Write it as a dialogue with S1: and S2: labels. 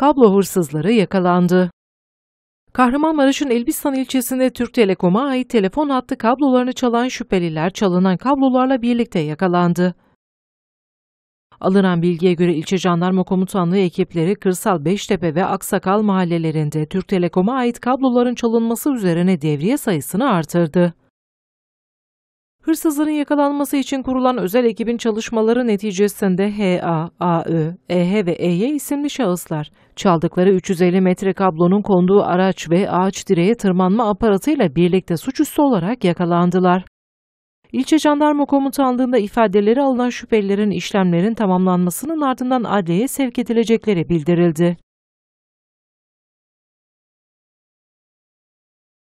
S1: kablo hırsızları yakalandı. Kahramanmaraş'ın Elbistan ilçesinde Türk Telekom'a ait telefon hattı kablolarını çalan şüpheliler çalınan kablolarla birlikte yakalandı. Alınan bilgiye göre ilçe jandarma komutanlığı ekipleri Kırsal Beştepe ve Aksakal mahallelerinde Türk Telekom'a ait kabloların çalınması üzerine devriye sayısını artırdı. Hırsızların yakalanması için kurulan özel ekibin çalışmaları neticesinde HA, AÖ, EH ve EY isimli şahıslar çaldıkları 350 metre kablonun konduğu araç ve ağaç direğe tırmanma aparatıyla birlikte suçüstü olarak yakalandılar. İlçe Jandarma Komutanlığı'nda ifadeleri alınan şüphelilerin işlemlerin tamamlanmasının ardından adliyeye sevk edilecekleri bildirildi.